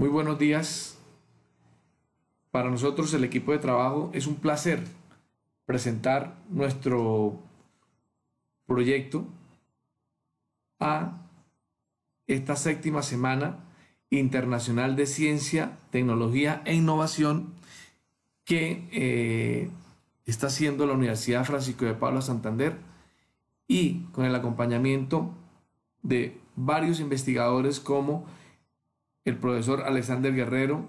Muy buenos días. Para nosotros, el equipo de trabajo, es un placer presentar nuestro proyecto a esta séptima semana internacional de ciencia, tecnología e innovación que eh, está haciendo la Universidad Francisco de Pablo Santander y con el acompañamiento de varios investigadores como el profesor Alexander Guerrero,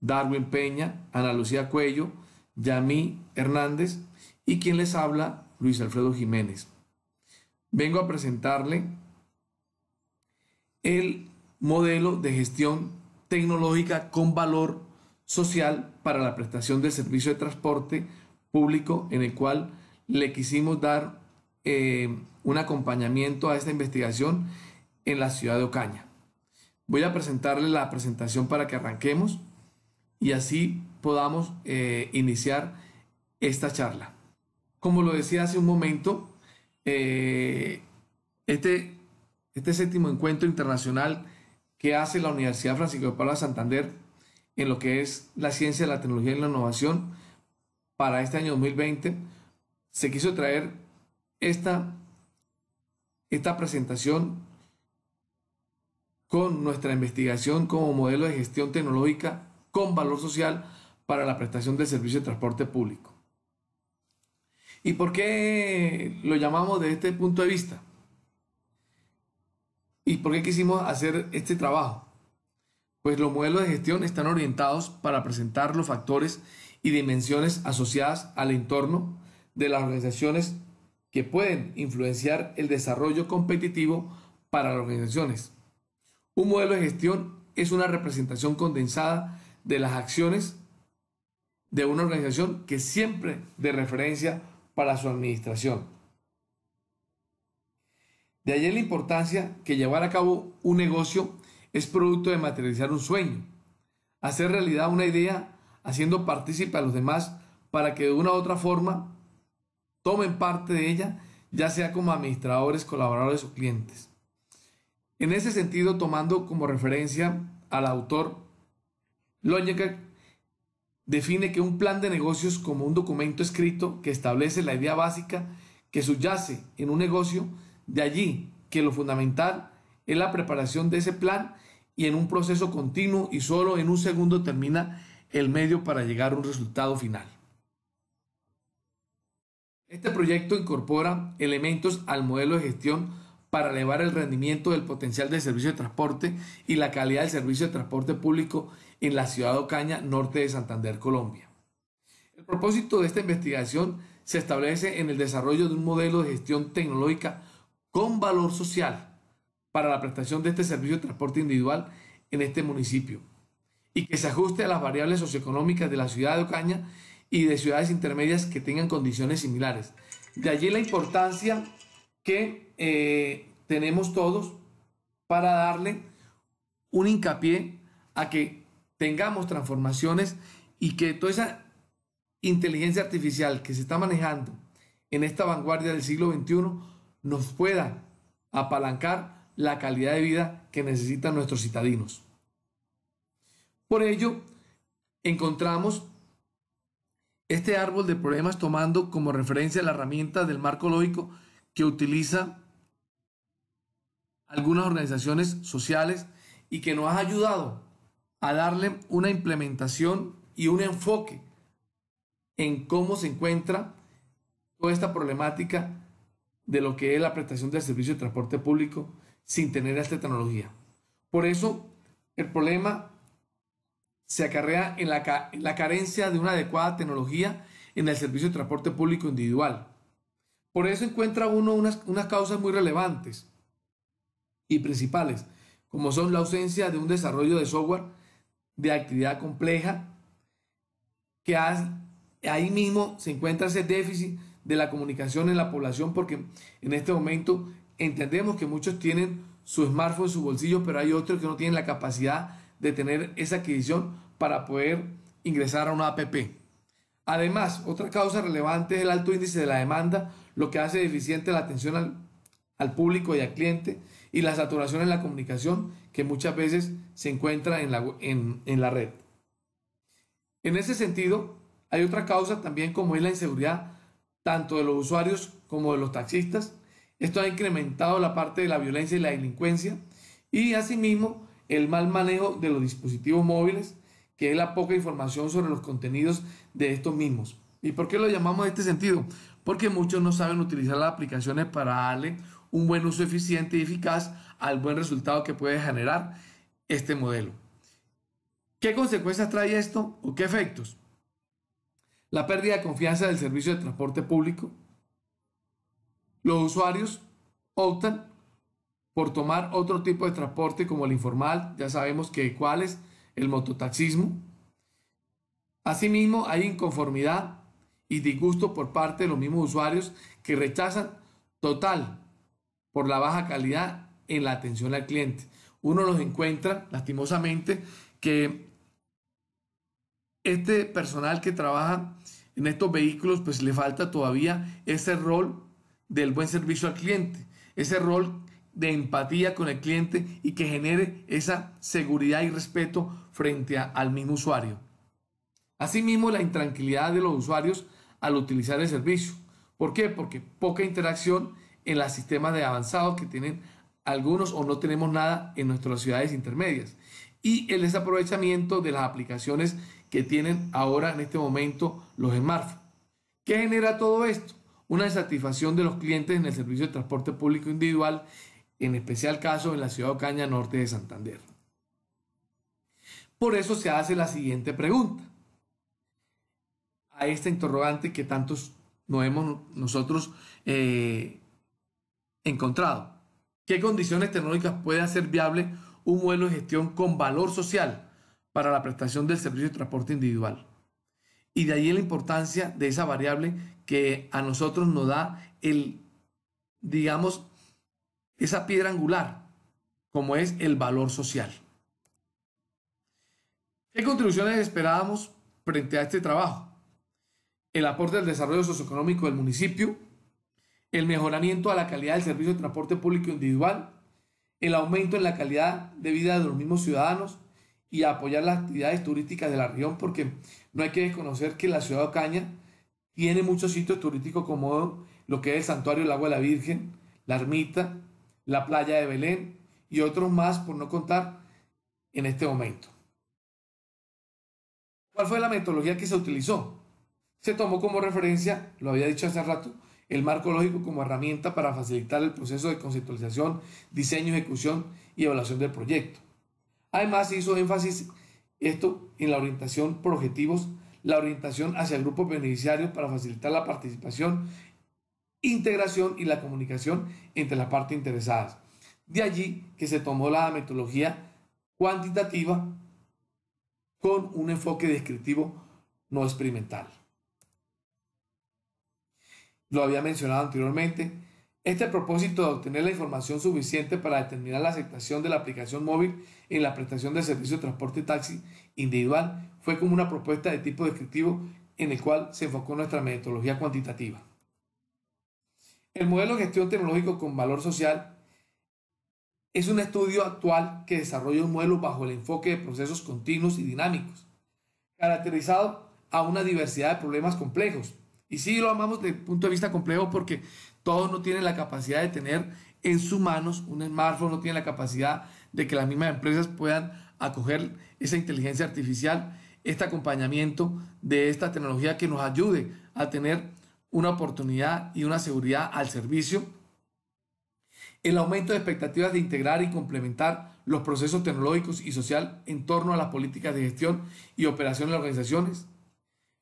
Darwin Peña, Ana Lucía Cuello, Yamí Hernández y quien les habla, Luis Alfredo Jiménez. Vengo a presentarle el modelo de gestión tecnológica con valor social para la prestación del servicio de transporte público en el cual le quisimos dar eh, un acompañamiento a esta investigación en la ciudad de Ocaña. Voy a presentarle la presentación para que arranquemos y así podamos eh, iniciar esta charla. Como lo decía hace un momento, eh, este, este séptimo encuentro internacional que hace la Universidad Francisco de Paula Santander en lo que es la ciencia, la tecnología y la innovación para este año 2020, se quiso traer esta, esta presentación con nuestra investigación como modelo de gestión tecnológica con valor social para la prestación del servicio de transporte público. ¿Y por qué lo llamamos desde este punto de vista? ¿Y por qué quisimos hacer este trabajo? Pues los modelos de gestión están orientados para presentar los factores y dimensiones asociadas al entorno de las organizaciones que pueden influenciar el desarrollo competitivo para las organizaciones un modelo de gestión es una representación condensada de las acciones de una organización que siempre de referencia para su administración. De ahí la importancia que llevar a cabo un negocio es producto de materializar un sueño, hacer realidad una idea, haciendo partícipe a los demás para que de una u otra forma tomen parte de ella, ya sea como administradores, colaboradores o clientes. En ese sentido, tomando como referencia al autor, Longecker define que un plan de negocios como un documento escrito que establece la idea básica que subyace en un negocio, de allí que lo fundamental es la preparación de ese plan y en un proceso continuo y solo en un segundo termina el medio para llegar a un resultado final. Este proyecto incorpora elementos al modelo de gestión para elevar el rendimiento del potencial del servicio de transporte y la calidad del servicio de transporte público en la ciudad de Ocaña, norte de Santander, Colombia. El propósito de esta investigación se establece en el desarrollo de un modelo de gestión tecnológica con valor social para la prestación de este servicio de transporte individual en este municipio y que se ajuste a las variables socioeconómicas de la ciudad de Ocaña y de ciudades intermedias que tengan condiciones similares. De allí la importancia que eh, tenemos todos para darle un hincapié a que tengamos transformaciones y que toda esa inteligencia artificial que se está manejando en esta vanguardia del siglo XXI nos pueda apalancar la calidad de vida que necesitan nuestros citadinos. Por ello, encontramos este árbol de problemas tomando como referencia la herramienta del marco lógico que utiliza algunas organizaciones sociales y que nos ha ayudado a darle una implementación y un enfoque en cómo se encuentra toda esta problemática de lo que es la prestación del servicio de transporte público sin tener esta tecnología. Por eso, el problema se acarrea en la carencia de una adecuada tecnología en el servicio de transporte público individual por eso encuentra uno unas, causas muy relevantes y principales, como son la ausencia de un desarrollo de software de actividad compleja, que ahí mismo se encuentra ese déficit de la comunicación en la población, porque en este momento entendemos que muchos tienen su smartphone en su bolsillo, pero hay otros que no tienen la capacidad de tener esa adquisición para poder ingresar a una APP. Además, otra causa relevante es el alto índice de la demanda lo que hace deficiente la atención al, público y al cliente y la saturación en la comunicación que muchas veces se encuentra en la, en la red. En ese sentido, hay otra causa también como es la inseguridad tanto de los usuarios como de los taxistas. Esto ha incrementado la parte de la violencia y la delincuencia y asimismo el mal manejo de los dispositivos móviles, que es la poca información sobre los contenidos de estos mismos. ¿Y por qué lo llamamos en este sentido? porque muchos no saben utilizar las aplicaciones para darle un buen uso eficiente y eficaz al buen resultado que puede generar este modelo. ¿Qué consecuencias trae esto o qué efectos? La pérdida de confianza del servicio de transporte público. Los usuarios optan por tomar otro tipo de transporte como el informal, ya sabemos que cuál es el mototaxismo. Asimismo, hay inconformidad y disgusto por parte de los mismos usuarios que rechazan total por la baja calidad en la atención al cliente. Uno los encuentra, lastimosamente, que este personal que trabaja en estos vehículos, pues le falta todavía ese rol del buen servicio al cliente, ese rol de empatía con el cliente y que genere esa seguridad y respeto frente al mismo usuario. Asimismo, la intranquilidad de los usuarios al utilizar el servicio. ¿Por qué? Porque poca interacción en los sistemas de avanzados que tienen algunos o no tenemos nada en nuestras ciudades intermedias. Y el desaprovechamiento de las aplicaciones que tienen ahora en este momento los smartphones. ¿Qué genera todo esto? Una desatisfacción de los clientes en el servicio de transporte público individual, en especial caso en la ciudad de Ocaña, norte de Santander. Por eso se hace la siguiente pregunta a esta interrogante que tantos nos hemos nosotros eh, encontrado. ¿Qué condiciones tecnológicas puede hacer viable un modelo de gestión con valor social para la prestación del servicio de transporte individual? Y de ahí la importancia de esa variable que a nosotros nos da el, digamos, esa piedra angular, como es el valor social. ¿Qué contribuciones esperábamos frente a este trabajo? el aporte al desarrollo socioeconómico del municipio, el mejoramiento a la calidad del servicio de transporte público individual, el aumento en la calidad de vida de los mismos ciudadanos y apoyar las actividades turísticas de la región, porque no hay que desconocer que la ciudad de Ocaña tiene muchos sitios turísticos como lo que es el Santuario del Agua de la Virgen, la Ermita, la Playa de Belén y otros más por no contar en este momento. ¿Cuál fue la metodología que se utilizó? se tomó como referencia, lo había dicho hace rato, el marco lógico como herramienta para facilitar el proceso de conceptualización, diseño, ejecución y evaluación del proyecto. Además, hizo énfasis esto en la orientación por objetivos, la orientación hacia el grupo beneficiario para facilitar la participación, integración y la comunicación entre las partes interesadas. De allí que se tomó la metodología cuantitativa con un enfoque descriptivo no experimental lo había mencionado anteriormente, este propósito de obtener la información suficiente para determinar la aceptación de la aplicación móvil en la prestación de servicio de transporte taxi individual fue como una propuesta de tipo descriptivo en el cual se enfocó nuestra metodología cuantitativa. El modelo de gestión tecnológico con valor social es un estudio actual que desarrolla un modelo bajo el enfoque de procesos continuos y dinámicos, caracterizado a una diversidad de problemas complejos, y sí lo amamos desde el punto de vista complejo porque todos no tienen la capacidad de tener en sus manos un smartphone, no tienen la capacidad de que las mismas empresas puedan acoger esa inteligencia artificial, este acompañamiento de esta tecnología que nos ayude a tener una oportunidad y una seguridad al servicio. El aumento de expectativas de integrar y complementar los procesos tecnológicos y social en torno a las políticas de gestión y operación de las organizaciones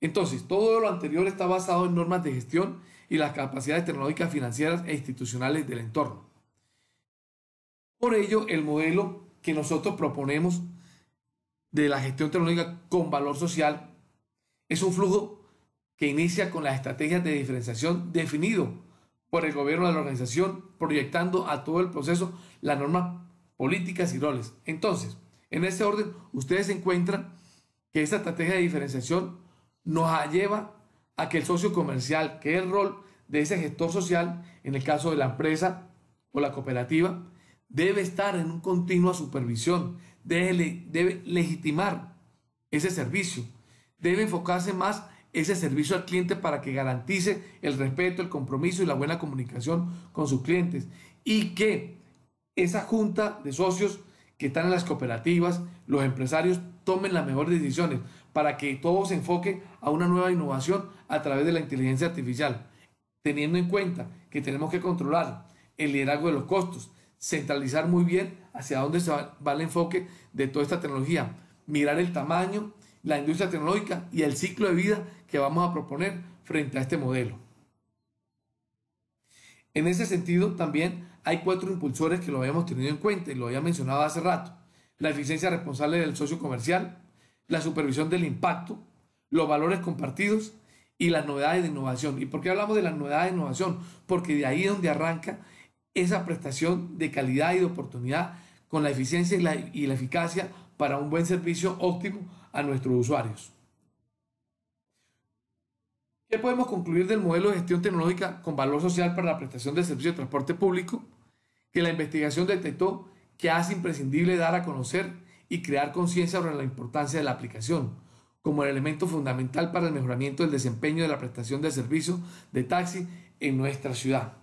entonces, todo lo anterior está basado en normas de gestión y las capacidades tecnológicas, financieras e institucionales del entorno. Por ello, el modelo que nosotros proponemos de la gestión tecnológica con valor social es un flujo que inicia con las estrategias de diferenciación definido por el gobierno de la organización, proyectando a todo el proceso las normas políticas y roles. Entonces, en ese orden, ustedes encuentran que esta estrategia de diferenciación nos lleva a que el socio comercial, que es el rol de ese gestor social, en el caso de la empresa o la cooperativa, debe estar en una continua supervisión, debe, debe legitimar ese servicio, debe enfocarse más ese servicio al cliente para que garantice el respeto, el compromiso y la buena comunicación con sus clientes. Y que esa junta de socios que están en las cooperativas, los empresarios, tomen las mejores decisiones para que todo se enfoque a una nueva innovación a través de la inteligencia artificial, teniendo en cuenta que tenemos que controlar el liderazgo de los costos, centralizar muy bien hacia dónde va el enfoque de toda esta tecnología, mirar el tamaño, la industria tecnológica y el ciclo de vida que vamos a proponer frente a este modelo. En ese sentido, también hay cuatro impulsores que lo habíamos tenido en cuenta y lo había mencionado hace rato. La eficiencia responsable del socio comercial, la supervisión del impacto, los valores compartidos y las novedades de innovación. ¿Y por qué hablamos de las novedades de innovación? Porque de ahí es donde arranca esa prestación de calidad y de oportunidad con la eficiencia y la, eficacia para un buen servicio óptimo a nuestros usuarios. ¿Qué podemos concluir del modelo de gestión tecnológica con valor social para la prestación de servicio de transporte público? Que la investigación detectó que hace imprescindible dar a conocer y crear conciencia sobre la importancia de la aplicación como el elemento fundamental para el mejoramiento del desempeño de la prestación de servicios de taxi en nuestra ciudad.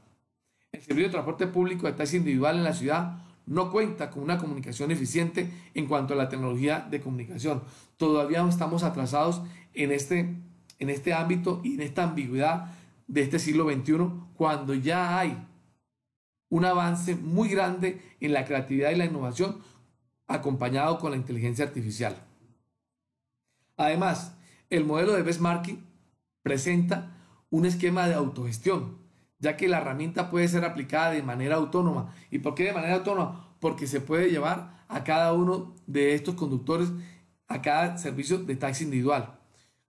El servicio de transporte público de taxi individual en la ciudad no cuenta con una comunicación eficiente en cuanto a la tecnología de comunicación. Todavía estamos atrasados en este, en este ámbito y en esta ambigüedad de este siglo XXI cuando ya hay un avance muy grande en la creatividad y la innovación acompañado con la inteligencia artificial. Además, el modelo de Bestmarking presenta un esquema de autogestión, ya que la herramienta puede ser aplicada de manera autónoma. ¿Y por qué de manera autónoma? Porque se puede llevar a cada uno de estos conductores a cada servicio de taxi individual.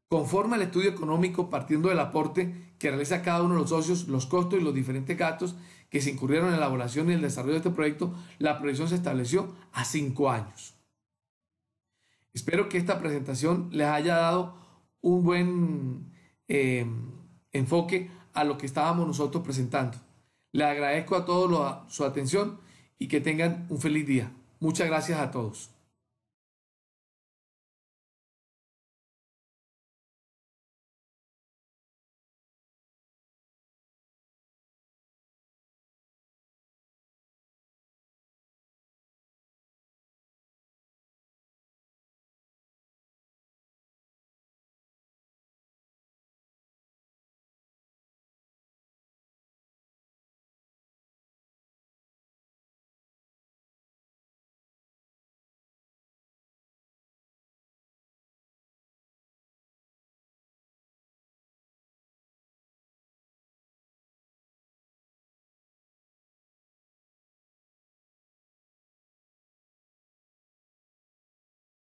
Conforme al estudio económico, partiendo del aporte que realiza cada uno de los socios, los costos y los diferentes gastos que se incurrieron en la elaboración y el desarrollo de este proyecto, la proyección se estableció a cinco años. Espero que esta presentación les haya dado un buen eh, enfoque a lo que estábamos nosotros presentando. Les agradezco a todos su atención y que tengan un feliz día. Muchas gracias a todos.